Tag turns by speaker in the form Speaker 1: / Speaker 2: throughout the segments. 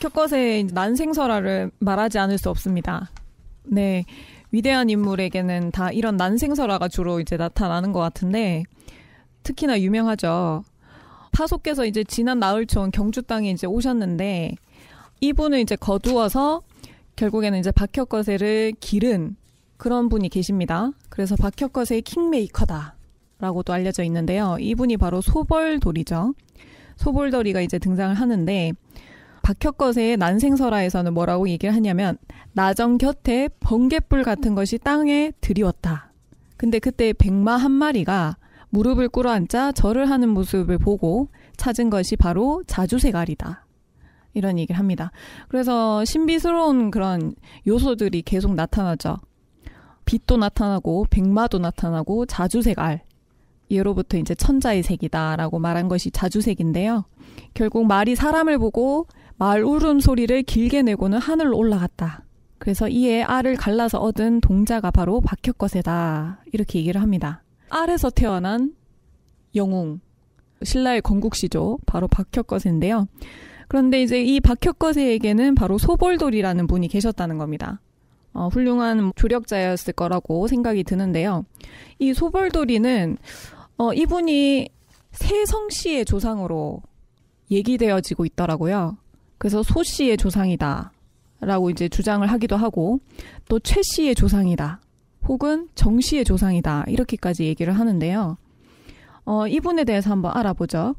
Speaker 1: 박혁것의 난생설화를 말하지 않을 수 없습니다. 네. 위대한 인물에게는 다 이런 난생설화가 주로 이제 나타나는 것 같은데 특히나 유명하죠. 파소께서 이제 지난 나흘촌 경주 땅에 이제 오셨는데 이분을 이제 거두어서 결국에는 이제 박혁거세를 기른 그런 분이 계십니다. 그래서 박혁거세의 킹메이커다라고도 알려져 있는데요. 이분이 바로 소벌돌이죠. 소벌돌이가 이제 등장을 하는데 박혁거세의 난생설화에서는 뭐라고 얘기를 하냐면 나정 곁에 번갯불 같은 것이 땅에 들리웠다 근데 그때 백마 한 마리가 무릎을 꿇어 앉아 절을 하는 모습을 보고 찾은 것이 바로 자주색알이다. 이런 얘기를 합니다. 그래서 신비스러운 그런 요소들이 계속 나타나죠. 빛도 나타나고 백마도 나타나고 자주색알 예로부터 이제 천자의 색이다라고 말한 것이 자주색인데요. 결국 말이 사람을 보고 말 울음소리를 길게 내고는 하늘로 올라갔다. 그래서 이에 알을 갈라서 얻은 동자가 바로 박혁거세다. 이렇게 얘기를 합니다. 알에서 태어난 영웅, 신라의 건국시죠. 바로 박혁거세인데요. 그런데 이제 이 박혁거세에게는 바로 소벌돌이라는 분이 계셨다는 겁니다. 어, 훌륭한 조력자였을 거라고 생각이 드는데요. 이소벌돌이는 어, 이분이 세성시의 조상으로 얘기되어지고 있더라고요. 그래서 소 씨의 조상이다. 라고 이제 주장을 하기도 하고, 또최 씨의 조상이다. 혹은 정 씨의 조상이다. 이렇게까지 얘기를 하는데요. 어, 이분에 대해서 한번 알아보죠.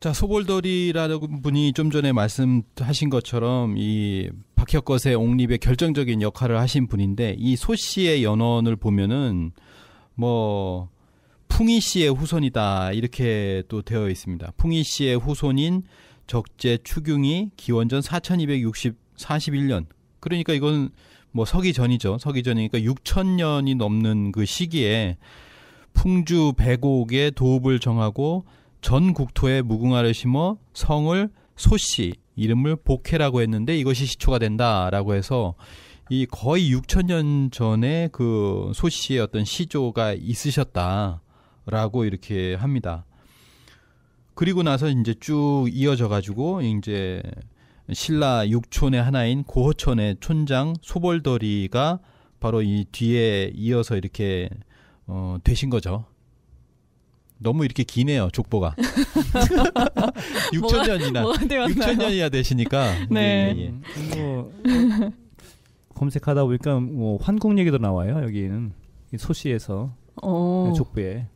Speaker 2: 자, 소골돌이라는 분이 좀 전에 말씀하신 것처럼 이 박혁것의 옹립의 결정적인 역할을 하신 분인데 이소 씨의 연원을 보면은 뭐 풍이 씨의 후손이다 이렇게 또 되어 있습니다. 풍이 씨의 후손인 적재 추경이 기원전 4261년 그러니까 이건 뭐 서기 전이죠. 서기 전이니까 6000년이 넘는 그 시기에 풍주 백옥의 도읍을 정하고 전 국토에 무궁화를 심어 성을 소씨 이름을 복해라고 했는데 이것이 시초가 된다라고 해서 이 거의 6천년 전에 그 소씨의 어떤 시조가 있으셨다라고 이렇게 합니다. 그리고 나서 이제 쭉 이어져 가지고 이제 신라 육촌의 하나인 고호촌의 촌장 소벌더리가 바로 이 뒤에 이어서 이렇게 어, 되신 거죠. 너무 이렇게 기네요 족보가
Speaker 3: 6천년이나 뭐, 6천년이야 되시니까 네. 예, 예. 뭐, 뭐 검색하다 보니까 뭐 환국 얘기도 나와요 여기는 소시에서 어. 족보에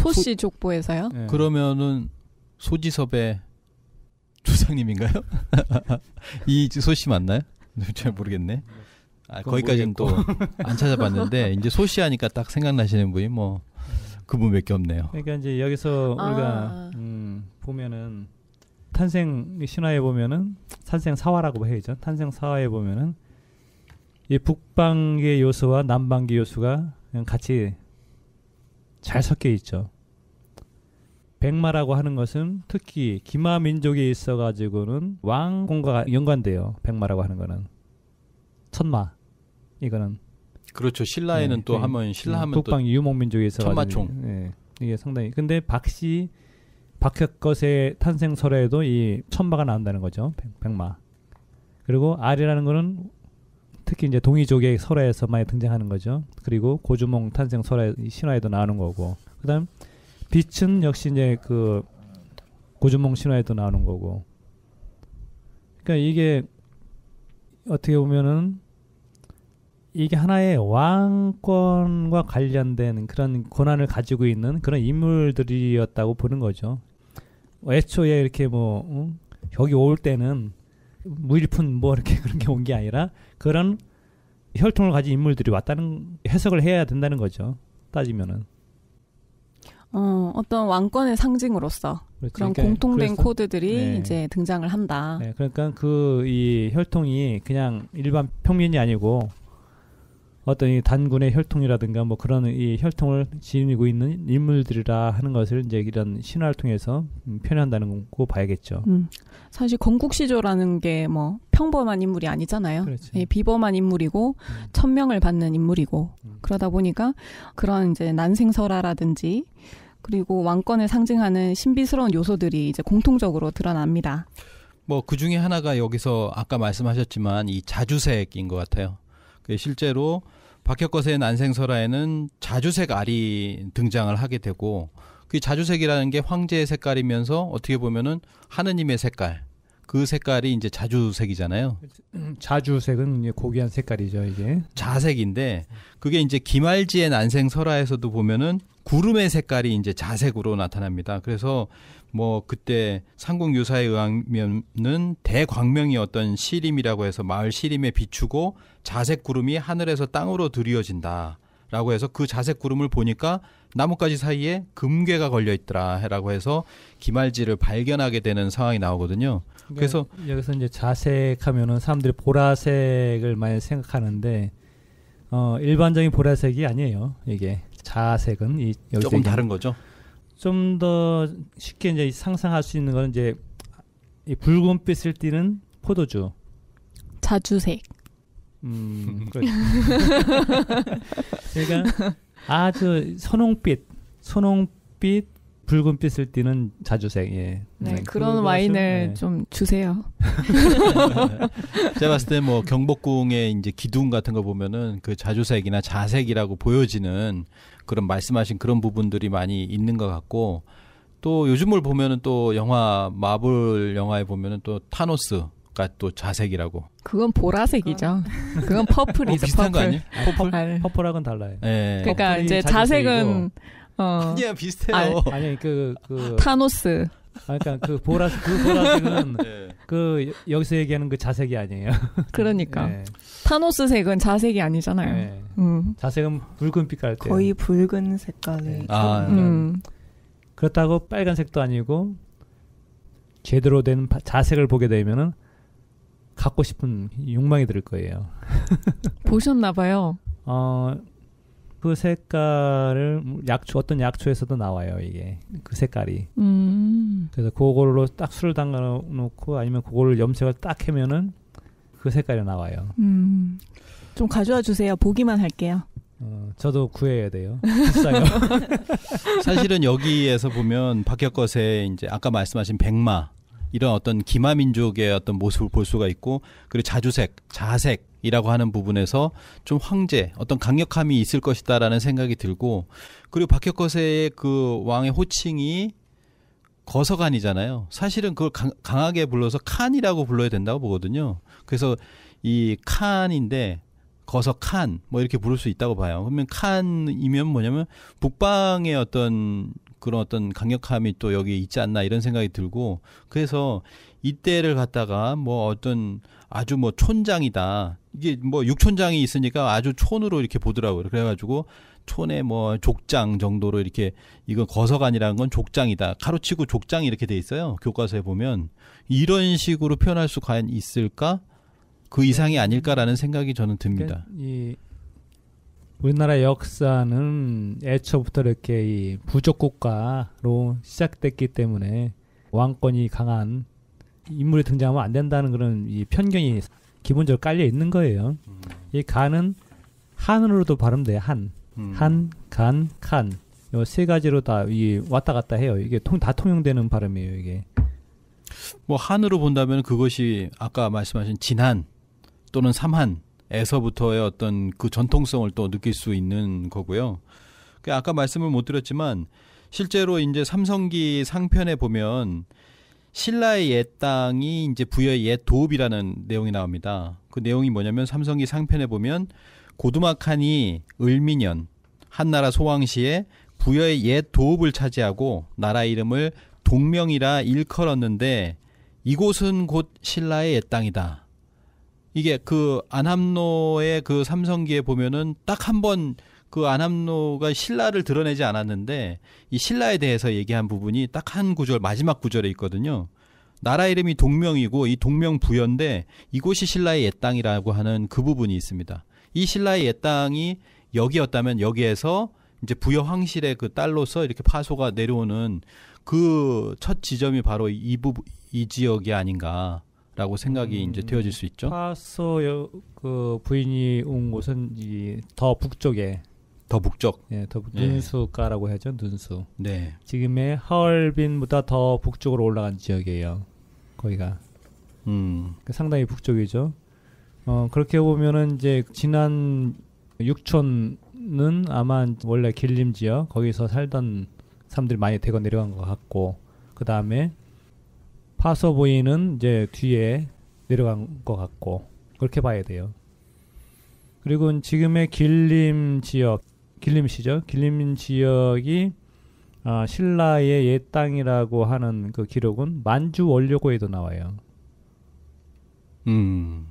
Speaker 1: 소씨 족보에서요? 네.
Speaker 2: 그러면은 소지섭의 조상님인가요? 이 소씨 맞나요? 잘 모르겠네. 아, 거기까지는 또 안 찾아봤는데 이제 소씨 하니까 딱 생각나시는 분이 뭐 음. 그분밖에 없네요.
Speaker 3: 그러니까 이제 여기서 아. 우리가 아. 음, 보면은 탄생 신화에 보면은 탄생 사화라고 해야죠. 탄생 사화에 보면은 이 북방계 요소와 남방계 요소가 같이 잘 섞여 있죠. 백마라고 하는 것은 특히 기마 민족에 있어 가지고는 왕궁과 연관돼요. 백마라고 하는 거는 천마 이거는 그렇죠. 신라에는 네, 또 네, 하면 네. 신라 하면 북방 유목 민족에 서어 천마총. 네, 이게 상당히 근데 박씨 박혁것의 탄생설에도 이 천마가 나온다는 거죠. 백, 마 그리고 알이라는 거는 특히 이제 동이족의 설화에서 많이 등장하는 거죠. 그리고 고주몽 탄생 설화 신화에도 나오는 거고. 그다음 빛은 역시 이제 그 고주몽 신화에도 나오는 거고. 그러니까 이게 어떻게 보면은 이게 하나의 왕권과 관련된 그런 권한을 가지고 있는 그런 인물들이었다고 보는 거죠. 애초에 이렇게 뭐 응? 여기 올 때는 무일푼 뭐 이렇게 그런 게 온 게 아니라 그런 혈통을 가진 인물들이
Speaker 1: 왔다는
Speaker 3: 해석을 해야 된다는 거죠. 따지면은.
Speaker 1: 어, 어떤 왕권의 상징으로서 그렇지. 그런 그러니까 공통된 그래서, 코드들이 네. 이제 등장을 한다.
Speaker 3: 네, 그러니까 그 이 혈통이 그냥 일반 평민이 아니고 어떤 이 단군의 혈통이라든가 뭐 그런 이 혈통을 지니고 있는 인물들이라 하는 것을 이제 이런 신화를 통해서 음, 표현한다는 거 봐야겠죠.
Speaker 1: 음. 사실 건국 시조라는 게 뭐 평범한 인물이 아니잖아요. 그렇죠. 예, 비범한 인물이고 음. 천명을 받는 인물이고 음. 그러다 보니까 그런 이제 난생설화라든지 그리고 왕권을 상징하는 신비스러운 요소들이 이제 공통적으로 드러납니다.
Speaker 2: 뭐 그 중에 하나가 여기서 아까 말씀하셨지만 이 자주색인 것 같아요. 예, 실제로 박혁거세의 난생설화에는 자주색 알이 등장을 하게 되고 그 자주색이라는 게 황제의 색깔이면서 어떻게 보면은 하느님의 색깔 그 색깔이 이제 자주색이잖아요. 자주색은 고귀한 색깔이죠, 이게. 자색인데 그게 이제 기말지의 난생설화에서도 보면은 구름의 색깔이 이제 자색으로 나타납니다. 그래서 뭐 그때 상국 유사에 의하면은 대광명이 어떤 시림이라고 해서 마을 시림에 비추고 자색 구름이 하늘에서 땅으로 드리워진다라고 해서 그 자색 구름을 보니까 나뭇가지 사이에 금괴가 걸려 있더라라고 해서 기말지를 발견하게 되는 상황이 나오거든요. 그러니까 그래서
Speaker 3: 여기서 이제 자색하면은 사람들이 보라색을 많이 생각하는데 어 일반적인 보라색이 아니에요. 이게 자색은 이 여기서 조금 다른 거죠. 좀더 쉽게 이제 상상할 수 있는 건 이제 이 붉은 빛을 띠는 포도주.
Speaker 1: 자주색.
Speaker 3: 음, 그렇죠.
Speaker 1: 그러니까
Speaker 3: 아주 선홍빛, 선홍빛, 붉은 빛을 띠는 자주색. 예. 네, 네
Speaker 1: 그런 와인을 네. 좀 주세요.
Speaker 2: 제가 봤을 때 뭐 경복궁의 이제 기둥 같은 거 보면은 그 자주색이나 자색이라고 보여지는 그런 말씀하신 그런 부분들이 많이 있는 것 같고 또 요즘을 보면은 또 영화 마블 영화에 보면은 또 타노스 가또 자색이라고.
Speaker 1: 그건 보라색이죠. 그러니까. 그건 퍼플이죠. 어, 비슷한 퍼플. 거아니에 퍼플? 아, 퍼플하고는 달라요. 네. 그러니까 이제 자색은 어... 아니야 비슷해요. 아, 니그
Speaker 3: 그... 타노스. 아, 그러니까 그 보라색 그 보라색은 네. 그 여, 기서 얘기하는 그 자색이 아니에요. 그러니까 네.
Speaker 1: 타노스 색은 자색이 아니잖아요. 네. 음.
Speaker 3: 자색은 붉은 빛깔 때
Speaker 4: 거의 붉은 색깔이. 네. 아, 네. 음.
Speaker 3: 그렇다고 빨간색도 아니고 제대로 된 자색을 보게 되면은 갖고 싶은 욕망이 들 거예요.
Speaker 1: 보셨나 봐요.
Speaker 3: 어그 색깔을 약초 어떤 약초에서도 나와요 이게 그 색깔이 음. 그래서 그걸로 딱 술을 담가 놓고 아니면 그걸 염색을 딱해면은그 색깔이 나와요
Speaker 1: 음. 좀 가져와 주세요 보기만 할게요
Speaker 3: 어, 저도 구해야 돼요. 비싸요.
Speaker 1: 사실은
Speaker 3: 여기에서 보면
Speaker 2: 박혁것의 이제 아까 말씀하신 백마 이런 어떤 기마민족의 어떤 모습을 볼 수가 있고 그리고 자주색, 자색 이라고 하는 부분에서 좀 황제 어떤 강력함이 있을 것이다라는 생각이 들고 그리고 박혁거세의 그 왕의 호칭이 거서간이잖아요. 사실은 그걸 강, 하게 불러서 칸이라고 불러야 된다고 보거든요. 그래서 이 칸인데 거서 칸뭐 이렇게 부를 수 있다고 봐요. 그러면 칸이면 뭐냐면 북방의 어떤 그런 어떤 강력함이 또 여기 있지 않나 이런 생각이 들고 그래서 이때를 갖다가 뭐 어떤 아주 뭐 촌장이다. 이게 뭐 육촌장이 있으니까 아주 촌으로 이렇게 보더라고요. 그래가지고 촌에 뭐 족장 정도로 이렇게 이건 거서관이라는 건 족장이다. 가로치고 족장이 렇게돼 있어요. 교과서에 보면 이런 식으로 표현할 수 과연 있을까? 그 이상이 아닐까라는 생각이 저는 듭니다.
Speaker 3: 그러니까 우리나라 역사는 애초부터 이렇게 이 부족 국가로 시작됐기 때문에 왕권이 강한 인물이 등장하면 안 된다는 그런 이 편견이 기본적으로 깔려 있는 거예요. 음. 이 간은 한으로도 발음돼 한, 음. 한, 간, 칸. 요 세 가지로 다 이 왔다 갔다 해요. 이게 통, 다 통용되는 발음이에요. 이게
Speaker 2: 뭐 한으로 본다면 그것이 아까 말씀하신 진한 또는 삼한에서부터의 어떤 그 전통성을 또 느낄 수 있는 거고요. 그 아까 말씀을 못 드렸지만 실제로 이제 삼성기 상편에 보면 신라의 옛 땅이 이제 부여의 옛 도읍이라는 내용이 나옵니다. 그 내용이 뭐냐면 삼성기 상편에 보면 고두마칸이 을미년 한나라 소왕시에 부여의 옛 도읍을 차지하고 나라 이름을 동명이라 일컬었는데 이곳은 곧 신라의 옛 땅이다. 이게 그 안함로의 그 삼성기에 보면은 딱한번 그아남노가 신라를 드러내지 않았는데 이 신라에 대해서 얘기한 부분이 딱 한 구절 마지막 구절에 있거든요. 나라 이름이 동명이고 이 동명 부여인데 이곳이 신라의 옛 땅이라고 하는 그 부분이 있습니다. 이 신라의 옛 땅이 여기였다면 여기에서 이제 부여 황실의 그 딸로서 이렇게 파소가 내려오는 그 첫 지점이 바로 이 부분 이 지역이 아닌가 라고 생각이
Speaker 3: 음, 이제 되어질 수 있죠. 파소 그 부인이 온 곳은 이 더 북쪽에 더 북쪽. 예, 더 북, 네. 눈수가라고 해 하죠, 눈수. 네. 지금의 하얼빈보다 더 북쪽으로 올라간 지역이에요. 거기가. 음. 그러니까 상당히 북쪽이죠. 어, 그렇게 보면은 이제 지난 육촌은 아마 원래 길림 지역 거기서 살던 사람들이 많이 대거 내려간 것 같고 그 다음에 파서 보이는 이제 뒤에 내려간 것 같고 그렇게 봐야 돼요. 그리고 지금의 길림 지역 길림시죠. 길림 지역이 아, 신라의 옛 땅이라고 하는 그 기록은 만주 원료고에도 나와요. 음.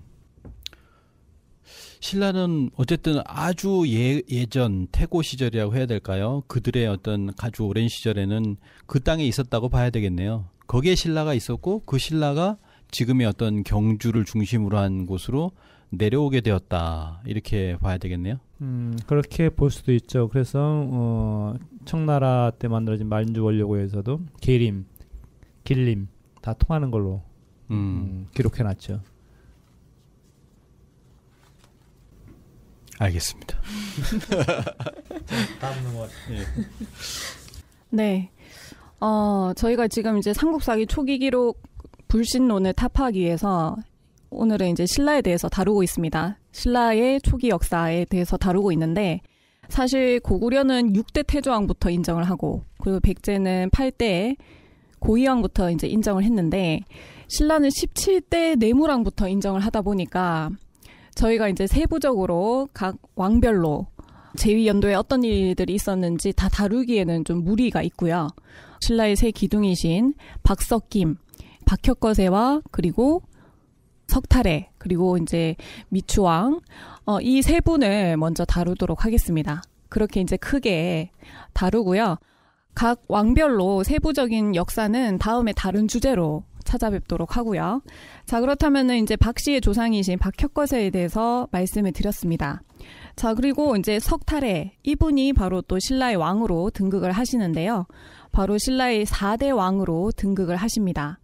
Speaker 3: 신라는 어쨌든 아주 예,
Speaker 2: 예전 태고 시절이라고 해야 될까요? 그들의 어떤 아주 오랜 시절에는 그 땅에 있었다고 봐야 되겠네요. 거기에 신라가 있었고 그 신라가 지금의 어떤 경주를 중심으로 한 곳으로 내려오게 되었다 이렇게 봐야 되겠네요.
Speaker 3: 음 그렇게 볼 수도 있죠. 그래서 어, 청나라 때 만들어진 만주 원료고에서도 계림, 길림 다 통하는 걸로 음. 음, 기록해놨죠. 알겠습니다. 다음 넘어. 예.
Speaker 1: 네. 어, 저희가 지금 이제 삼국사기 초기 기록 불신론을 타파하기 위해서 오늘은 이제 신라에 대해서 다루고 있습니다. 신라의 초기 역사에 대해서 다루고 있는데 사실 고구려는 6대 태조왕부터 인정을 하고 그리고 백제는 8대 고위왕부터 이제 인정을 했는데 신라는 17대 내무왕부터 인정을 하다 보니까 저희가 이제 세부적으로 각 왕별로 제위 연도에 어떤 일들이 있었는지 다 다루기에는 좀 무리가 있고요. 신라의 새 기둥이신 박석김, 박혁거세와 그리고 석탈래 그리고 이제 미추왕 어, 이 세 분을 먼저 다루도록 하겠습니다. 그렇게 이제 크게 다루고요. 각 왕별로 세부적인 역사는 다음에 다른 주제로 찾아뵙도록 하고요. 자, 그렇다면은 이제 박 씨의 조상이신 박혁거세에 대해서 말씀을 드렸습니다. 자, 그리고 이제 석탈에 이분이 바로 또 신라의 왕으로 등극을 하시는데요. 바로 신라의 4대 왕으로 등극을 하십니다.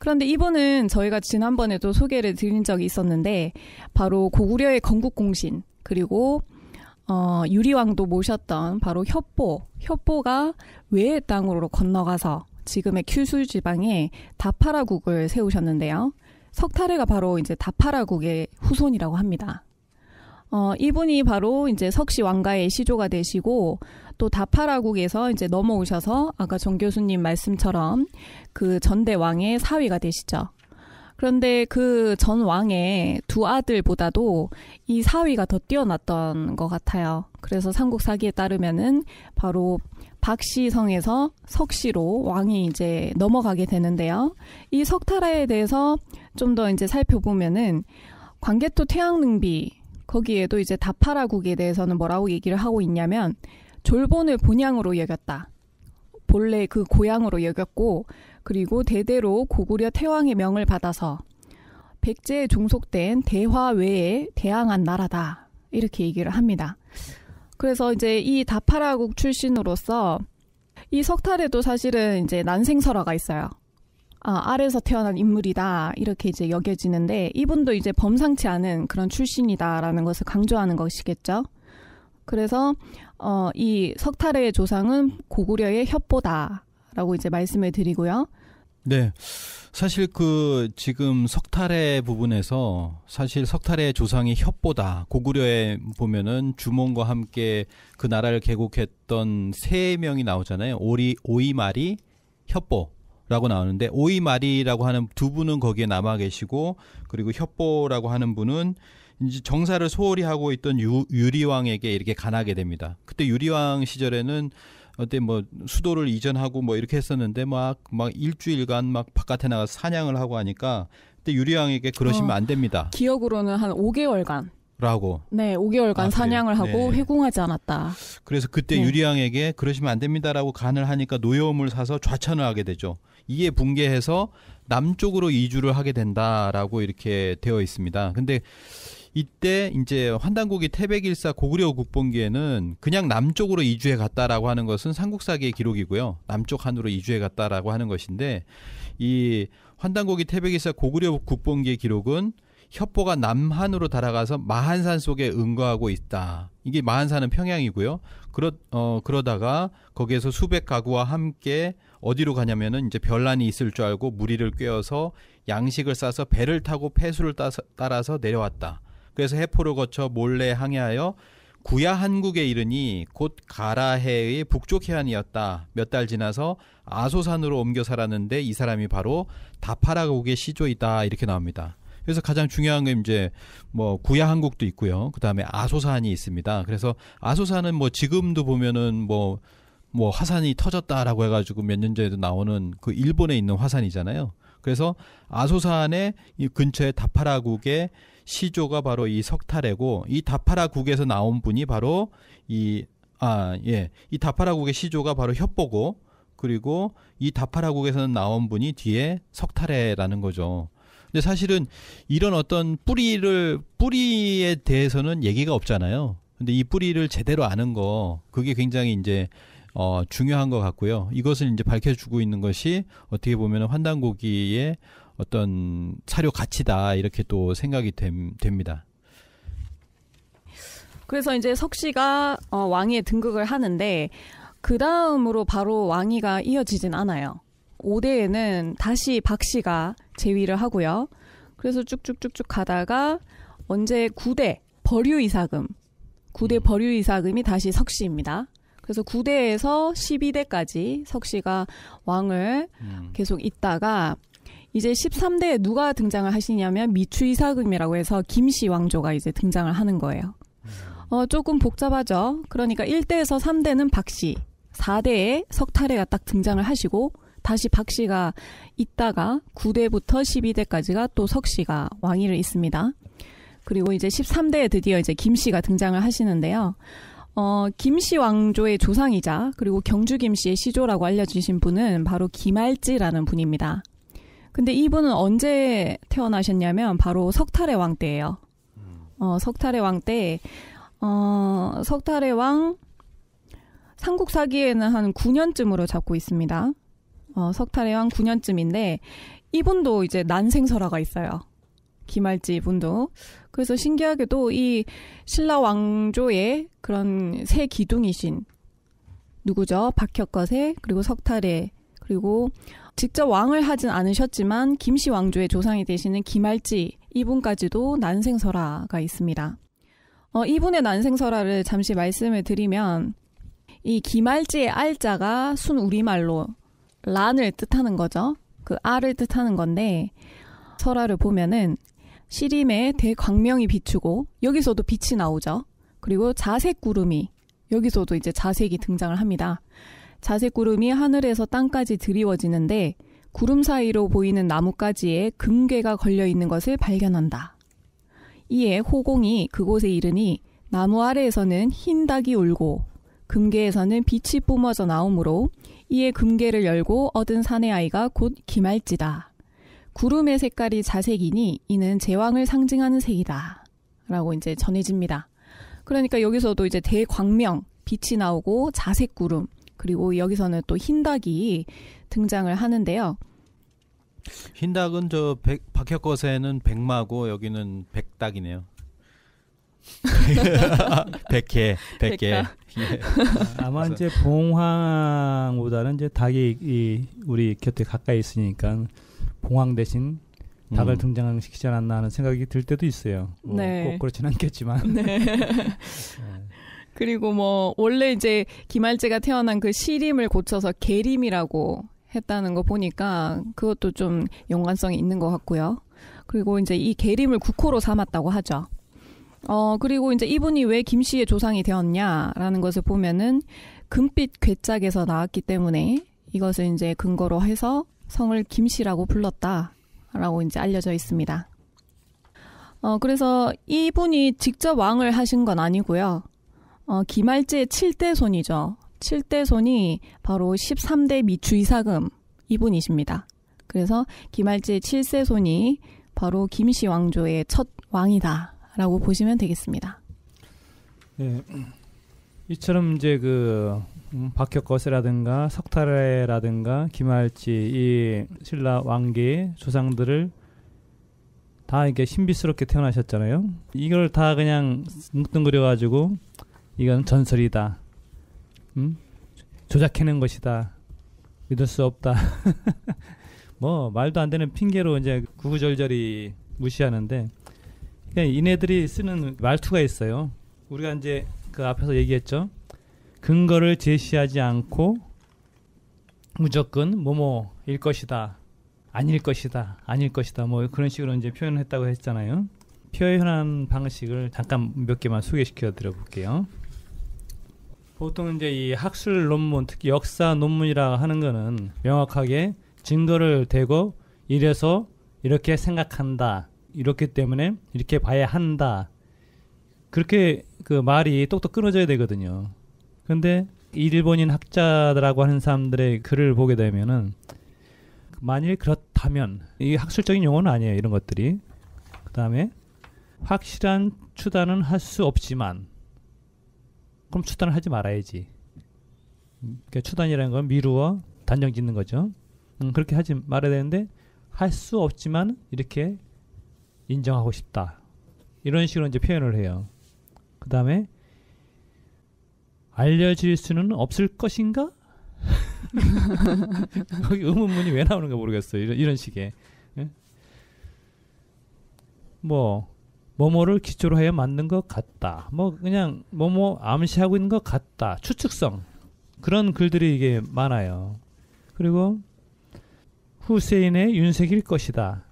Speaker 1: 그런데 이분은 저희가 지난번에도 소개를 드린 적이 있었는데 바로 고구려의 건국공신 그리고 어, 유리왕도 모셨던 바로 협보 협보가 외의 땅으로 건너가서 지금의 큐슈 지방에 다파라국을 세우셨는데요. 석탈해가 바로 이제 다파라국의 후손이라고 합니다. 어, 이분이 바로 이제 석시 왕가의 시조가 되시고 또 다파라국에서 이제 넘어오셔서 아까 정 교수님 말씀처럼 그 전대 왕의 사위가 되시죠. 그런데 그 전 왕의 두 아들보다도 이 사위가 더 뛰어났던 것 같아요. 그래서 삼국사기에 따르면은 바로 박씨성에서 석씨로 왕이 이제 넘어가게 되는데요. 이석타라에 대해서 좀 더 이제 살펴보면은 광개토 태양능비 거기에도 이제 다파라국에 대해서는 뭐라고 얘기를 하고 있냐면 졸본을 본향으로 여겼다. 본래 그 고향으로 여겼고 그리고 대대로 고구려 태왕의 명을 받아서 백제에 종속된 대화 외에 대항한 나라다. 이렇게 얘기를 합니다. 그래서 이제 이 다파라국 출신으로서 이 석탈에도 사실은 이제 난생설화가 있어요. 아, 아래서 태어난 인물이다. 이렇게 이제 여겨지는데 이분도 이제 범상치 않은 그런 출신이다라는 것을 강조하는 것이겠죠. 그래서 어, 이 석탈의 조상은 고구려의 협보다라고 이제 말씀을 드리고요.
Speaker 2: 네. 사실 그 지금 석탈의 부분에서 사실 석탈의 조상이 협보다 고구려에 보면은 주몽과 함께 그 나라를 개국했던 세 명이 나오잖아요. 오리 오이마리 협보 라고 나오는데 오이마리라고 하는 두 분은 거기에 남아 계시고 그리고 협보라고 하는 분은 이제 정사를 소홀히 하고 있던 유, 유리왕에게 이렇게 간하게 됩니다. 그때 유리왕 시절에는 어때 뭐 수도를 이전하고 뭐 이렇게 했었는데 막막 막 일주일간 막 바깥에 나가서 사냥을 하고 하니까 그때 유리왕에게 그러시면 어, 안 됩니다.
Speaker 1: 기억으로는 한 5개월간 라고. 네, 5개월간 아, 네. 사냥을 하고 네. 회공하지 않았다.
Speaker 2: 그래서 그때 네. 유리왕에게 그러시면 안 됩니다라고 간을 하니까 노여움을 사서 좌천을 하게 되죠. 이에 붕괴해서 남쪽으로 이주를 하게 된다라고 이렇게 되어 있습니다. 근데 이때 이제 환단고기 태백일사 고구려 국본기에는 그냥 남쪽으로 이주해 갔다라고 하는 것은 삼국사기의 기록이고요. 남쪽 한으로 이주해 갔다라고 하는 것인데 이환단고기 태백일사 고구려 국본기의 기록은 협보가 남한으로 달아가서 마한산 속에 응거하고 있다. 이게 마한산은 평양이고요. 그러 어 그러다가 거기에서 수백 가구와 함께 어디로 가냐면은 이제 별난이 있을 줄 알고 무리를 꿰어서 양식을 싸서 배를 타고 폐수를 따서, 따라서 내려왔다. 그래서 해포를 거쳐 몰래 항해하여 구야 한국에 이르니 곧 가라해의 북쪽 해안이었다. 몇 달 지나서 아소산으로 옮겨 살았는데 이 사람이 바로 다파라국의 시조이다. 이렇게 나옵니다. 그래서 가장 중요한 게 이제 뭐 구야 한국도 있고요. 그다음에 아소산이 있습니다. 그래서 아소산은 뭐 지금도 보면은 뭐뭐 뭐 화산이 터졌다라고 해가지고 몇 년 전에도 나오는 그 일본에 있는 화산이잖아요. 그래서 아소산의 근처에 다파라국의 시조가 바로 이 석탈애고 이 다파라국에서 나온 분이 바로 이 아 예 이 다파라국의 시조가 바로 협보고 그리고 이 다파라국에서는 나온 분이 뒤에 석탈애라는 거죠. 근데 사실은 이런 어떤 뿌리를 뿌리에 대해서는 얘기가 없잖아요. 근데 이 뿌리를 제대로 아는 거 그게 굉장히 이제 어, 중요한 것 같고요. 이것을 이제 밝혀주고 있는 것이 어떻게 보면 환단고기의 어떤 사료 가치다 이렇게 또 생각이 됨, 됩니다.
Speaker 1: 그래서 이제 석 씨가 어, 왕위에 등극을 하는데 그 다음으로 바로 왕위가 이어지진 않아요. 5대에는 다시 박 씨가 제위를 하고요. 그래서 쭉쭉쭉쭉 가다가 언제 9대 버류이사금 9대 음. 버류이사금이 다시 석 씨입니다. 그래서 9대에서 12대까지 석 씨가 왕을 음. 계속 있다가 이제 13대에 누가 등장을 하시냐면 미추이사금이라고 해서 김씨 왕조가 이제 등장을 하는 거예요. 어, 조금 복잡하죠. 그러니까 1대에서 3대는 박씨, 4대에 석탈해가 딱 등장을 하시고 다시 박씨가 있다가 9대부터 12대까지가 또 석씨가 왕위를 있습니다. 그리고 이제 13대에 드디어 이제 김씨가 등장을 하시는데요. 어, 김씨 왕조의 조상이자 그리고 경주 김씨의 시조라고 알려주신 분은 바로 김알지라는 분입니다. 근데 이분은 언제 태어나셨냐면 바로 석탈의 왕 때예요. 음. 어, 석탈의 왕 때, 어, 석탈의 왕 삼국사기에는 한 9년쯤으로 잡고 있습니다. 어, 석탈의 왕 9년쯤인데 이분도 이제 난생설화가 있어요. 기말지 이 분도. 그래서 신기하게도 이 신라 왕조의 그런 새 기둥이신 누구죠? 박혁거세 그리고 석탈의 그리고 직접 왕을 하진 않으셨지만 김씨 왕조의 조상이 되시는 김알지 이분까지도 난생설화가 있습니다. 어, 이분의 난생설화를 잠시 말씀을 드리면 이 김알지의 알자가 순 우리말로 란을 뜻하는 거죠. 그 알을 뜻하는 건데 설화를 보면은 시림에 대광명이 비추고 여기서도 빛이 나오죠. 그리고 자색 구름이 여기서도 이제 자색이 등장을 합니다. 자색 구름이 하늘에서 땅까지 드리워지는데 구름 사이로 보이는 나뭇가지에 금괴가 걸려 있는 것을 발견한다. 이에 호공이 그곳에 이르니 나무 아래에서는 흰 닭이 울고 금괴에서는 빛이 뿜어져 나오므로 이에 금괴를 열고 얻은 사내 아이가 곧 기말지다. 구름의 색깔이 자색이니 이는 제왕을 상징하는 색이다. 라고 이제 전해집니다. 그러니까 여기서도 이제 대광명, 빛이 나오고 자색 구름, 그리고 여기서는 또 흰닭이 등장을 하는데요.
Speaker 2: 흰닭은 저 백, 박혁거세는 백마고 여기는 백닭이네요. 백해,
Speaker 3: 백해. 예. 아, 아마 그 이제 봉황보다는 이제 닭이 이, 우리 곁에 가까이 있으니까 봉황 대신 닭을 음. 등장시키지 않았나 하는 생각이 들 때도 있어요. 뭐 네. 꼭 그렇진 않겠지만. 네.
Speaker 1: 네. 그리고 뭐 원래 이제 기말제가 태어난 그 시림을 고쳐서 계림이라고 했다는 거 보니까 그것도 좀 연관성이 있는 것 같고요. 그리고 이제 이 계림을 국호로 삼았다고 하죠. 어, 그리고 이제 이분이 왜 김씨의 조상이 되었냐라는 것을 보면은 금빛 괴짝에서 나왔기 때문에 이것을 이제 근거로 해서 성을 김씨라고 불렀다라고 이제 알려져 있습니다. 어, 그래서 이분이 직접 왕을 하신 건 아니고요. 어, 기말의 7대 손이죠. 7대 손이 바로 13대 미추의사금 이분이십니다. 그래서 기말의 7세 손이 바로 김씨 왕조의 첫 왕이다라고 보시면 되겠습니다.
Speaker 3: 네. 이처럼 이제 그 음, 박혁거세라든가 석탈해라든가 김할지 이 신라 왕계의 조상들을 다 이게 신비스럽게 태어나셨잖아요. 이걸 다 그냥 뭉뚱그려 가지고 이건 전설이다. 음? 조작해낸 것이다. 믿을 수 없다. 뭐 말도 안 되는 핑계로 이제 구구절절히 무시하는데 그냥 이네들이 쓰는 말투가 있어요. 우리가 이제 그 앞에서 얘기했죠. 근거를 제시하지 않고 무조건 뭐뭐일 것이다. 아닐 것이다. 아닐 것이다. 뭐 그런 식으로 이제 표현 했다고 했잖아요. 표현한 방식을 잠깐 몇 개만 소개시켜 드려 볼게요. 보통 이제 이 학술 논문, 특히 역사 논문이라 하는 거는 명확하게 증거를 대고 이래서 이렇게 생각한다. 이렇기 때문에 이렇게 봐야 한다. 그렇게 그 말이 똑똑 끊어져야 되거든요. 근데 일본인 학자라고 하는 사람들의 글을 보게 되면은 만일 그렇다면 이 학술적인 용어는 아니에요. 이런 것들이. 그다음에 확실한 추단은 할 수 없지만 그럼 추단을 하지 말아야지. 음, 그러니까 추단이라는 건 미루어 단정 짓는 거죠. 음, 그렇게 하지 말아야 되는데 할 수 없지만 이렇게 인정하고 싶다. 이런 식으로 이제 표현을 해요. 그 다음에 알려질 수는 없을 것인가? 거기 의문문이 왜 나오는가 모르겠어요. 이런, 이런 식의. 예? 뭐, 뭐뭐를 기초로 하여 만든 것 같다. 뭐 그냥 뭐뭐 암시하고 있는 것 같다. 추측성 그런 글들이 이게 많아요. 그리고 후세인의 윤색일 것이다.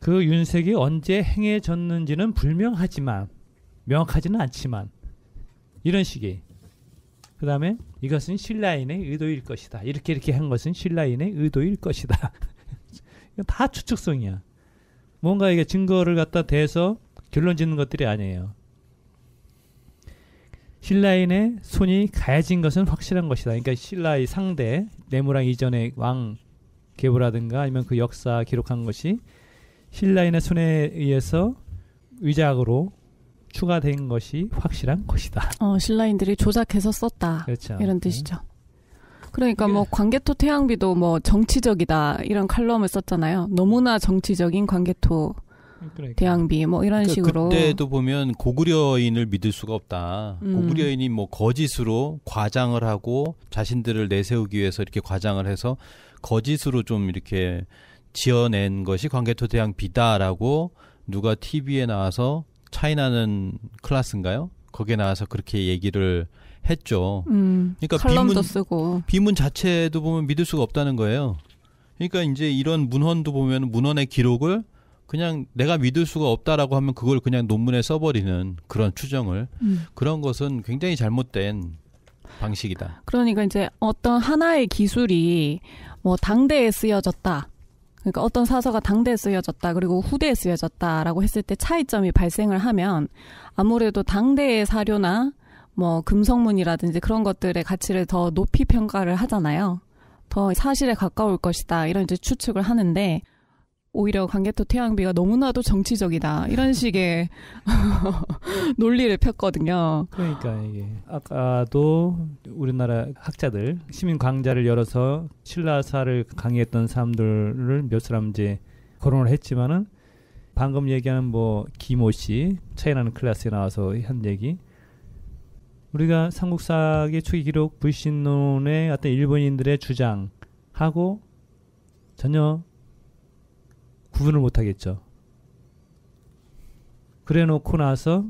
Speaker 3: 그 윤색이 언제 행해졌는지는 불명하지만 명확하지는 않지만 이런 식이그 다음에 이것은 신라인의 의도일 것이다. 이렇게 이렇게 한 것은 신라인의 의도일 것이다. 다 추측성이야. 뭔가 이게 증거를 갖다 대서 결론 짓는 것들이 아니에요. 신라인의 손이 가해진 것은 확실한 것이다. 그러니까 신라의 상대 네무랑 이전의 왕 계보라든가 아니면 그 역사 기록한 것이 신라인의 손에 의해서 위작으로 추가된 것이 확실한 것이다.
Speaker 1: 어, 신라인들이 조작해서 썼다. 그렇죠. 이런 네. 뜻이죠. 음. 그러니까 예. 뭐 광개토 태양비도 뭐 정치적이다 이런 칼럼을 썼잖아요. 너무나 정치적인 광개토 그러니까. 대항비 뭐 이런 그러니까 식으로 그때도
Speaker 2: 보면 고구려인을 믿을 수가 없다. 음. 고구려인이 뭐 거짓으로 과장을 하고 자신들을 내세우기 위해서 이렇게 과장을 해서 거짓으로 좀 이렇게 지어낸 것이 광개토 태양비다라고 누가 TV에 나와서 차이나는 클라스인가요? 거기에 나와서 그렇게 얘기를 했죠. 음, 그러니까 비문, 쓰고. 비문 자체도 보면 믿을 수가 없다는 거예요. 그러니까 이제 이런 문헌도 보면 문헌의 기록을 그냥 내가 믿을 수가 없다라고 하면 그걸 그냥 논문에 써버리는 그런 추정을 음. 그런 것은 굉장히 잘못된 방식이다.
Speaker 1: 그러니까 이제 어떤 하나의 기술이 뭐 당대에 쓰여졌다. 그러니까 어떤 사서가 당대에 쓰여졌다 그리고 후대에 쓰여졌다라고 했을 때 차이점이 발생을 하면 아무래도 당대의 사료나 뭐 금성문이라든지 그런 것들의 가치를 더 높이 평가를 하잖아요. 더 사실에 가까울 것이다 이런 이제 추측을 하는데 오히려 관개토 태양비가 너무나도 정치적이다 이런 식의 논리를 폈거든요. 그러니까
Speaker 3: 이게 아까도 우리나라 학자들 시민 강좌를 열어서 신라사를 강의했던 사람들을 몇 사람 이제 거론을 했지만은 방금 얘기하는 뭐 김호 씨 차이나는 클래스에 나와서 한 얘기 우리가 삼국사기 초기 기록 불신론의 어떤 일본인들의 주장하고 전혀 구분을 못 하겠죠. 그래 놓고 나서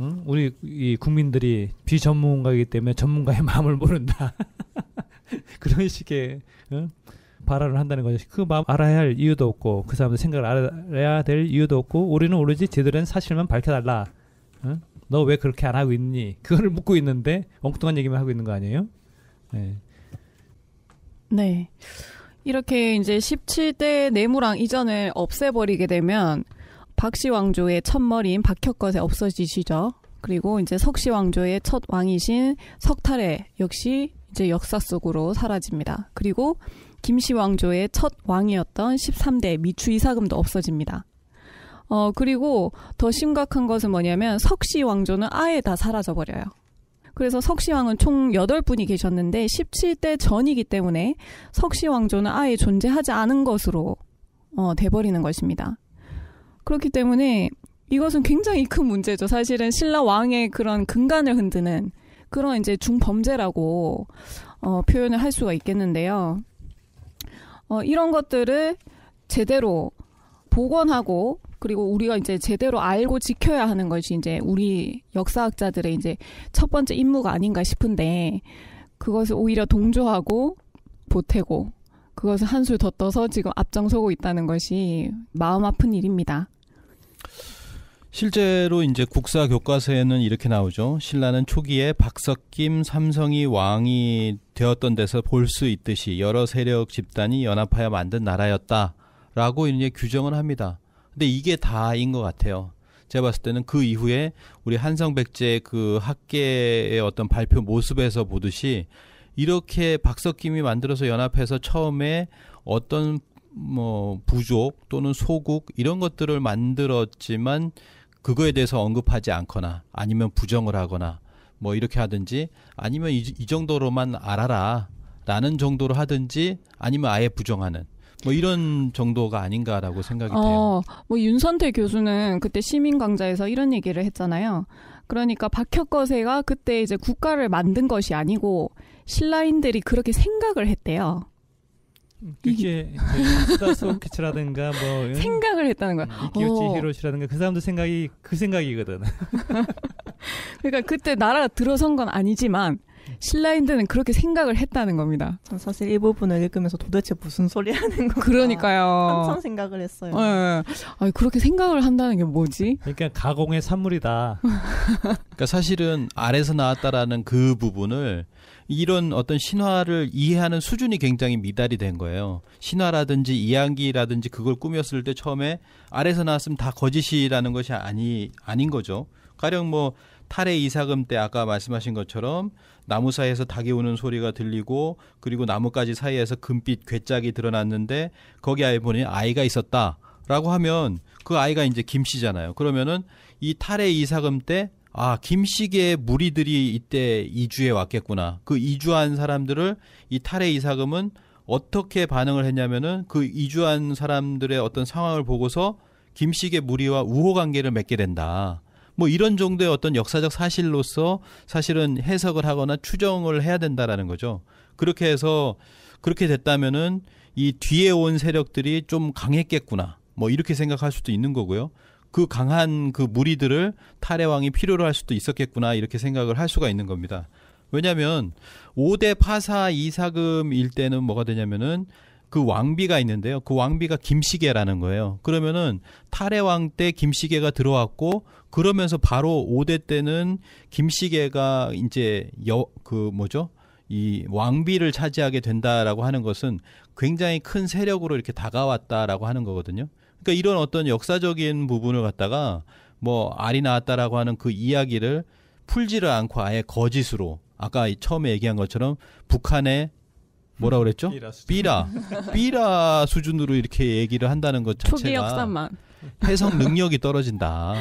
Speaker 3: 응? 우리 이 국민들이 비전문가이기 때문에 전문가의 마음을 모른다. 그런 식의 응? 발언을 한다는 거죠. 그 마음 알아야 할 이유도 없고 그 사람들 생각을 알아야 될 이유도 없고 우리는 오로지 제대로 된 사실만 밝혀달라. 응? 너왜 그렇게 안 하고 있니? 그거를 묻고 있는데 엉뚱한 얘기만 하고 있는 거 아니에요? 네.
Speaker 1: 네. 이렇게 이제 17대 내무랑 이전을 없애버리게 되면 박씨 왕조의 첫 머리인 박혁것에 없어지시죠. 그리고 이제 석씨 왕조의 첫 왕이신 석탈의 역시 이제 역사 속으로 사라집니다. 그리고 김씨 왕조의 첫 왕이었던 13대 미추 이사금도 없어집니다. 어, 그리고 더 심각한 것은 뭐냐면 석시 왕조는 아예 다 사라져버려요. 그래서 석시왕은 총 여덟 분이 계셨는데 십칠 대 전이기 때문에 석시왕조는 아예 존재하지 않은 것으로 어, 돼버리는 것입니다. 그렇기 때문에 이것은 굉장히 큰 문제죠. 사실은 신라 왕의 그런 근간을 흔드는 그런 이제 중범죄라고 어, 표현을 할 수가 있겠는데요. 어, 이런 것들을 제대로 복원하고 그리고 우리가 이제 제대로 알고 지켜야 하는 것이 이제 우리 역사학자들의 이제 첫 번째 임무가 아닌가 싶은데 그것을 오히려 동조하고 보태고 그것을 한술 더 떠서 지금 앞장서고 있다는 것이 마음 아픈 일입니다.
Speaker 2: 실제로 이제 국사 교과서에는 이렇게 나오죠. 신라는 초기에 박석김 삼성이 왕이 되었던 데서 볼 수 있듯이 여러 세력 집단이 연합하여 만든 나라였다. 라고 이제 규정을 합니다. 근데 이게 다인 것 같아요. 제가 봤을 때는 그 이후에 우리 한성백제 그 학계의 어떤 발표 모습에서 보듯이 이렇게 박석김이 만들어서 연합해서 처음에 어떤 뭐 부족 또는 소국 이런 것들을 만들었지만 그거에 대해서 언급하지 않거나 아니면 부정을 하거나 뭐 이렇게 하든지 아니면 이, 이 정도로만 알아라 라는 정도로 하든지 아니면 아예 부정하는 뭐 이런 정도가 아닌가라고 생각이 어,
Speaker 1: 돼요. 뭐 윤선태 교수는 그때 시민 강좌에서 이런 얘기를 했잖아요. 그러니까 박혁거세가 그때 이제 국가를 만든 것이 아니고 신라인들이 그렇게 생각을 했대요. 그게 스다소키치라든가
Speaker 3: 뭐 생각을 했다는 거야. 음, 이키우치 어. 히로시라든가 그 사람도 생각이 그 생각이거든.
Speaker 1: 그러니까 그때 나라 들어선 건 아니지만 신라인들은 그렇게 생각을 했다는 겁니다. 저 사실 이
Speaker 4: 부분을 읽으면서 도대체 무슨 소리 하는 거
Speaker 1: 그러니까요. 한참
Speaker 4: 생각을 했어요. 네.
Speaker 1: 아니, 그렇게 생각을 한다는 게 뭐지? 그러니까 가공의 산물이다. 그러니까 사실은
Speaker 2: 아래서 나왔다라는 그 부분을 이런 어떤 신화를 이해하는 수준이 굉장히 미달이 된 거예요. 신화라든지 이야기라든지 그걸 꾸몄을 때 처음에 아래서 나왔으면 다 거짓이라는 것이 아니 아닌 거죠. 가령 뭐 탈의 이사금 때 아까 말씀하신 것처럼 나무 사이에서 닭이 우는 소리가 들리고 그리고 나뭇가지 사이에서 금빛 괴짝이 드러났는데 거기 아이 보니 아이가 있었다라고 하면 그 아이가 이제 김 씨잖아요. 그러면은 이 탈의 이사금 때 아, 김씨의 무리들이 이때 이주해 왔겠구나. 그 이주한 사람들을 이 탈의 이사금은 어떻게 반응을 했냐면은 그 이주한 사람들의 어떤 상황을 보고서 김씨의 무리와 우호 관계를 맺게 된다. 뭐 이런 정도의 어떤 역사적 사실로서 사실은 해석을 하거나 추정을 해야 된다라는 거죠. 그렇게 해서 그렇게 됐다면은 이 뒤에 온 세력들이 좀 강했겠구나. 뭐 이렇게 생각할 수도 있는 거고요. 그 강한 그 무리들을 탈의왕이 필요로 할 수도 있었겠구나 이렇게 생각을 할 수가 있는 겁니다. 왜냐하면 5대 파사 이사금일 때는 뭐가 되냐면은 그 왕비가 있는데요. 그 왕비가 김시계라는 거예요. 그러면은 탈의 왕때 김시계가 들어왔고 그러면서 바로 5대 때는 김시계가 이제 여 그 뭐죠? 이 왕비를 차지하게 된다라고 하는 것은 굉장히 큰 세력으로 이렇게 다가왔다라고 하는 거거든요. 그러니까 이런 어떤 역사적인 부분을 갖다가 뭐 알이 나왔다라고 하는 그 이야기를 풀지를 않고 아예 거짓으로 아까 처음에 얘기한 것처럼 북한의 뭐라 그랬죠? 삐라 음, 삐라 수준으로 이렇게 얘기를 한다는 것 자체가 해석 능력이 떨어진다.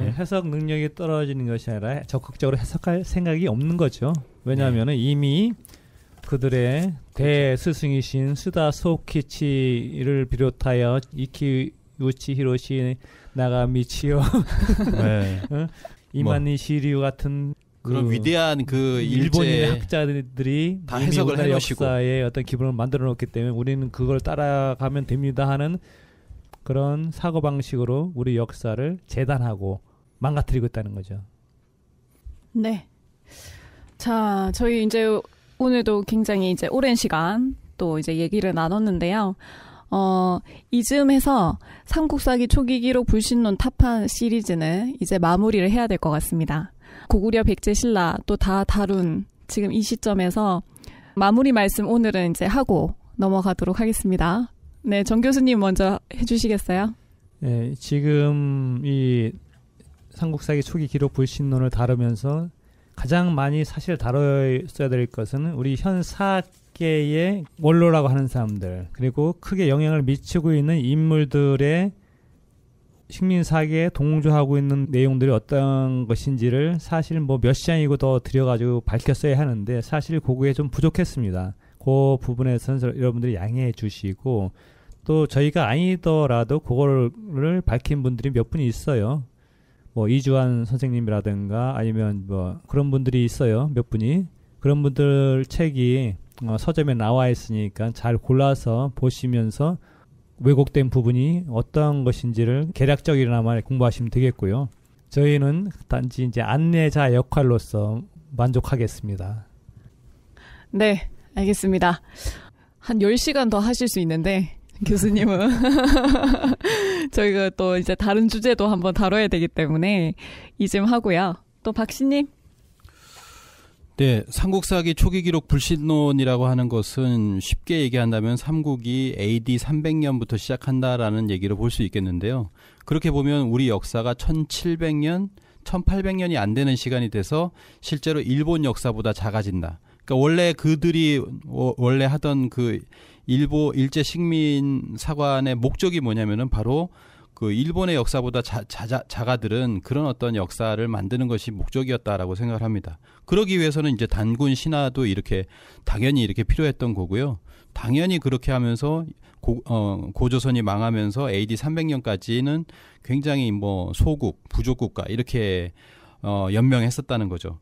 Speaker 3: 예, 네. 해석 능력이 떨어지는 것이 아니라 적극적으로 해석할 생각이 없는 거죠. 왜냐하면 네. 이미 그들의 대스승이신 스다 소키치를 비롯하여 이키 우치 히로시 나가미치요 네. 어? 이만희 뭐. 시우 같은
Speaker 1: 그런 그 위대한 그일본의 학자들이 다 해석을 해놓으시고
Speaker 3: 역사의 어떤 기본을 만들어 놓기 때문에 우리는 그걸 따라가면 됩니다 하는 그런 사고 방식으로 우리 역사를 재단하고 망가뜨리고 있다는 거죠.
Speaker 1: 네. 자, 저희 이제 오늘도 굉장히 이제 오랜 시간 또 이제 얘기를 나눴는데요. 어, 이쯤에서 삼국사기 초기기로 불신론 타판 시리즈는 이제 마무리를 해야 될 것 같습니다. 고구려 백제신라 또 다 다룬 지금 이 시점에서 마무리 말씀 오늘은 이제 하고 넘어가도록 하겠습니다. 네, 정 교수님 먼저 해주시겠어요?
Speaker 3: 네, 지금 이 삼국사기 초기 기록 불신론을 다루면서 가장 많이 사실 다뤄야 될 것은 우리 현 사계의 원로라고 하는 사람들 그리고 크게 영향을 미치고 있는 인물들의 식민사계에 동조하고 있는 내용들이 어떤 것인지를 사실 뭐 몇 시간이고 더 들여가지고 밝혔어야 하는데 사실 고구에 좀 부족했습니다. 그부분에서 여러분들이 양해해 주시고 또 저희가 아니더라도 그거를 밝힌 분들이 몇 분이 있어요. 뭐 이주환 선생님이라든가 아니면 뭐 그런 분들이 있어요. 몇 분이 그런 분들 책이 어, 서점에 나와 있으니까 잘 골라서 보시면서 왜곡된 부분이 어떤 것인지를 개략적이나마 공부하시면 되겠고요. 저희는 단지 이제 안내자 역할로서 만족하겠습니다.
Speaker 1: 네, 알겠습니다. 한 10시간 더 하실 수 있는데 교수님은. 저희가 또 이제 다른 주제도 한번 다뤄야 되기 때문에 이쯤 하고요. 또 박신님.
Speaker 2: 네, 삼국사기 초기 기록 불신론이라고 하는 것은 쉽게 얘기한다면 삼국이 AD 300년부터 시작한다라는 얘기를 볼 수 있겠는데요. 그렇게 보면 우리 역사가 1700년, 1800년이 안 되는 시간이 돼서 실제로 일본 역사보다 작아진다. 그러니까 원래 그들이 원래 하던 그 일본 일제 식민 사관의 목적이 뭐냐면은 바로 그 일본의 역사보다 자, 자, 자가들은 그런 어떤 역사를 만드는 것이 목적이었다라고 생각을 합니다. 그러기 위해서는 이제 단군 신화도 이렇게 당연히 이렇게 필요했던 거고요. 당연히 그렇게 하면서 고, 어, 고조선이 망하면서 AD 300년까지는 굉장히 뭐 소국, 부족국가 이렇게 어, 연명했었다는 거죠.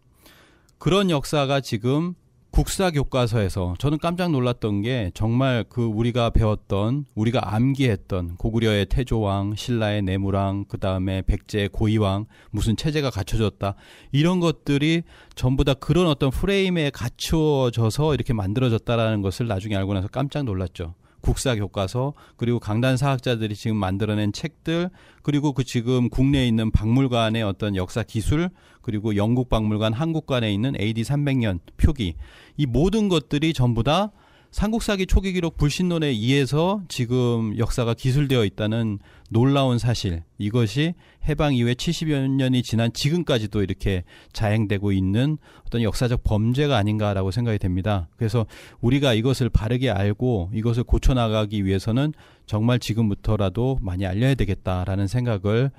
Speaker 2: 그런 역사가 지금 국사 교과서에서 저는 깜짝 놀랐던 게 정말 그 우리가 배웠던 우리가 암기했던 고구려의 태조왕, 신라의 내무랑 그다음에 백제의 고이왕 무슨 체제가 갖춰졌다. 이런 것들이 전부 다 그런 어떤 프레임에 갖추어져서 이렇게 만들어졌다라는 것을 나중에 알고 나서 깜짝 놀랐죠. 국사 교과서 그리고 강단 사학자들이 지금 만들어낸 책들 그리고 그 지금 국내에 있는 박물관의 어떤 역사 기술 그리고 영국 박물관 한국관에 있는 AD 300년 표기 이 모든 것들이 전부 다 삼국사기 초기 기록 불신론에 의해서 지금 역사가 기술되어 있다는 놀라운 사실 이것이 해방 이후에 70여 년이 지난 지금까지도 이렇게 자행되고 있는 어떤 역사적 범죄가 아닌가라고 생각이 됩니다. 그래서 우리가 이것을 바르게 알고 이것을 고쳐 나가기 위해서는 정말 지금부터라도 많이 알려야 되겠다라는 생각을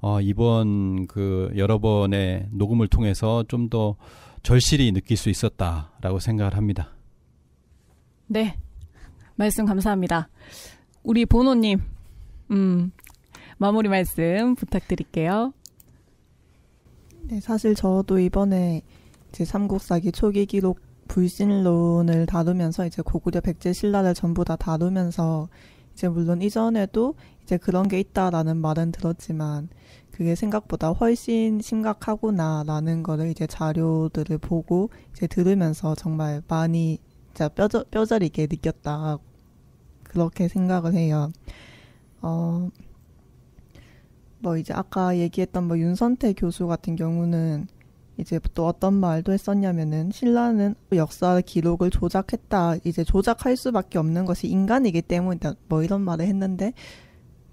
Speaker 2: 어 이번 그 여러 번의 녹음을 통해서 좀 더 절실히 느낄 수 있었다라고 생각을 합니다.
Speaker 1: 네. 말씀 감사합니다. 우리 보노님, 음, 마무리 말씀 부탁드릴게요.
Speaker 4: 네, 사실 저도 이번에 제 삼국사기 초기 기록 불신론을 다루면서 이제 고구려 백제 신라를 전부 다 다루면서 이제 물론 이전에도 이제 그런 게 있다라는 말은 들었지만 그게 생각보다 훨씬 심각하구나라는 거를 이제 자료들을 보고 이제 들으면서 정말 많이 진짜 뼈저, 뼈저리게 느꼈다. 그렇게 생각을 해요. 어, 뭐 이제 아까 얘기했던 뭐 윤선태 교수 같은 경우는 이제 또 어떤 말도 했었냐면은 신라는 역사 기록을 조작했다. 이제 조작할 수밖에 없는 것이 인간이기 때문이다. 뭐 이런 말을 했는데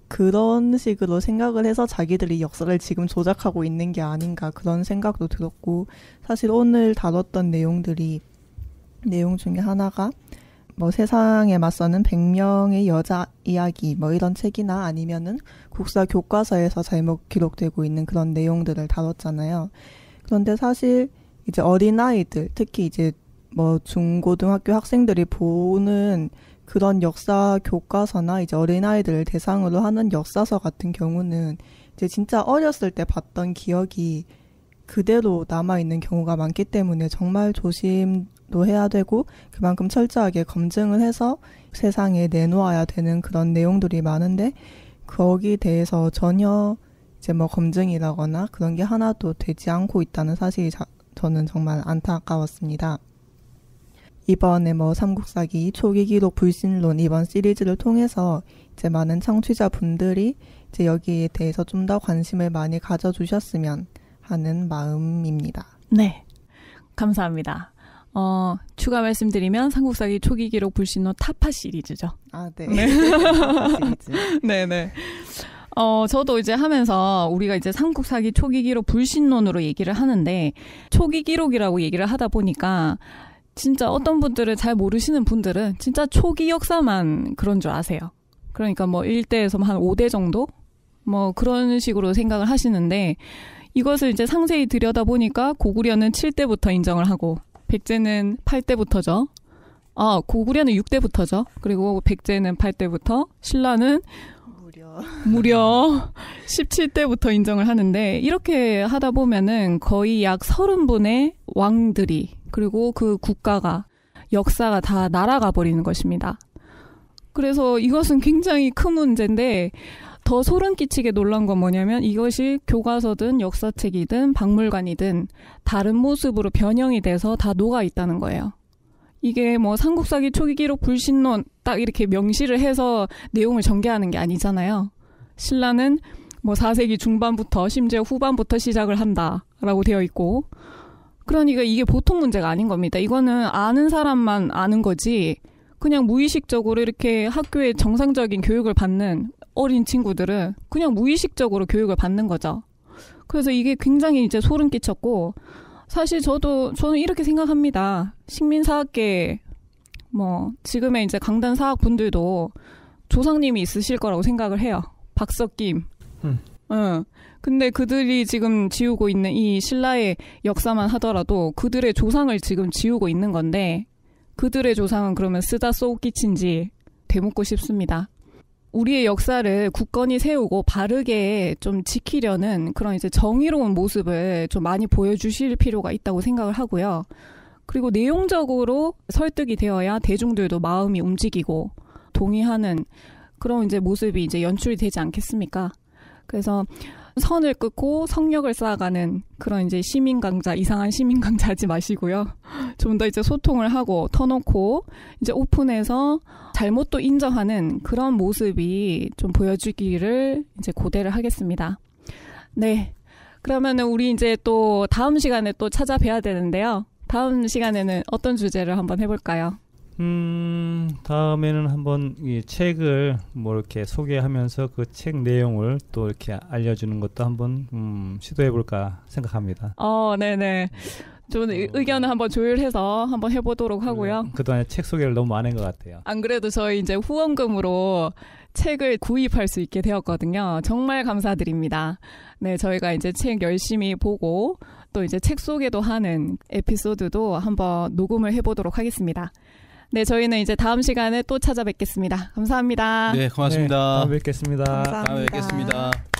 Speaker 4: 그런 식으로 생각을 해서 자기들이 역사를 지금 조작하고 있는 게 아닌가 그런 생각도 들었고 사실 오늘 다뤘던 내용들이 내용 중에 하나가 뭐 세상에 맞서는 100명의 여자 이야기 뭐 이런 책이나 아니면은 국사 교과서에서 잘못 기록되고 있는 그런 내용들을 다뤘잖아요. 그런데 사실 이제 어린아이들 특히 이제 뭐 중고등학교 학생들이 보는 그런 역사 교과서나 이제 어린아이들을 대상으로 하는 역사서 같은 경우는 이제 진짜 어렸을 때 봤던 기억이 그대로 남아있는 경우가 많기 때문에 정말 조심 도 해야 되고 그만큼 철저하게 검증을 해서 세상에 내놓아야 되는 그런 내용들이 많은데 거기 대해서 전혀 이제 뭐 검증이라거나 그런 게 하나도 되지 않고 있다는 사실이 자, 저는 정말 안타까웠습니다. 이번에 뭐 삼국사기 초기 기록 불신론 이번 시리즈를 통해서 이제 많은 청취자분들이 이제 여기에 대해서 좀 더 관심을 많이 가져주셨으면 하는 마음입니다. 네.
Speaker 1: 감사합니다. 어, 추가 말씀드리면 삼국사기 초기 기록 불신호 타파 시리즈죠.
Speaker 4: 아, 네. 네. 네네. 네.
Speaker 1: 어, 저도 이제 하면서 우리가 이제 삼국사기 초기 기록 불신론으로 얘기를 하는데 초기 기록이라고 얘기를 하다 보니까 진짜 어떤 분들은 잘 모르시는 분들은 진짜 초기 역사만 그런 줄 아세요. 그러니까 뭐 1대에서 뭐 한 5대 정도? 뭐 그런 식으로 생각을 하시는데 이것을 이제 상세히 들여다보니까 고구려는 7대부터 인정을 하고 백제는 8대부터죠. 아, 고구려는 6대부터죠. 그리고 백제는 8대부터, 신라는 무려. 무려 17대부터 인정을 하는데, 이렇게 하다 보면은 거의 약 30분의 왕들이, 그리고 그 국가가, 역사가 다 날아가 버리는 것입니다. 그래서 이것은 굉장히 큰 문제인데, 더 소름 끼치게 놀란 건 뭐냐면 이것이 교과서든 역사책이든 박물관이든 다른 모습으로 변형이 돼서 다 녹아 있다는 거예요. 이게 뭐 삼국사기 초기 기록 불신론 딱 이렇게 명시를 해서 내용을 전개하는 게 아니잖아요. 신라는 뭐 4세기 중반부터 심지어 후반부터 시작을 한다라고 되어 있고 그러니까 이게 보통 문제가 아닌 겁니다. 이거는 아는 사람만 아는 거지 그냥 무의식적으로 이렇게 학교에 정상적인 교육을 받는 어린 친구들은 그냥 무의식적으로 교육을 받는 거죠. 그래서 이게 굉장히 이제 소름 끼쳤고 사실 저도 저는 이렇게 생각합니다. 식민사학계 뭐 지금의 이제 강단 사학분들도 조상님이 있으실 거라고 생각을 해요. 박석김. 음. 응. 근데 그들이 지금 지우고 있는 이 신라의 역사만 하더라도 그들의 조상을 지금 지우고 있는 건데 그들의 조상은 그러면 쓰다 쏘끼친지 되묻고 싶습니다. 우리의 역사를 굳건히 세우고 바르게 좀 지키려는 그런 이제 정의로운 모습을 좀 많이 보여주실 필요가 있다고 생각을 하고요. 그리고 내용적으로 설득이 되어야 대중들도 마음이 움직이고 동의하는 그런 이제 모습이 이제 연출이 되지 않겠습니까? 그래서 선을 끄고 성역을 쌓아가는 그런 이제 시민 강자 이상한 시민 강자 하지 마시고요. 좀 더 이제 소통을 하고 터놓고 이제 오픈해서 잘못도 인정하는 그런 모습이 좀 보여주기를 이제 고대를 하겠습니다. 네. 그러면은 우리 이제 또 다음 시간에 또 찾아뵈야 되는데요. 다음 시간에는 어떤 주제를 한번 해볼까요?
Speaker 3: 음, 다음에는 한번 이 책을 뭐 이렇게 소개하면서 그 책 내용을 또 이렇게 알려주는 것도 한번 음, 시도해볼까 생각합니다.
Speaker 1: 어, 네네. 저는 의, 어. 의견을 한번 조율해서 한번 해보도록 하고요. 네,
Speaker 3: 그동안 책 소개를 너무 많은 것 같아요.
Speaker 1: 안 그래도 저희 이제 후원금으로 책을 구입할 수 있게 되었거든요. 정말 감사드립니다. 네, 저희가 이제 책 열심히 보고 또 이제 책 소개도 하는 에피소드도 한번 녹음을 해보도록 하겠습니다. 네, 저희는 이제 다음 시간에 또 찾아뵙겠습니다. 감사합니다. 네, 고맙습니다.
Speaker 3: 네, 다음에 뵙겠습니다. 감사합니다. 다음에 뵙겠습니다.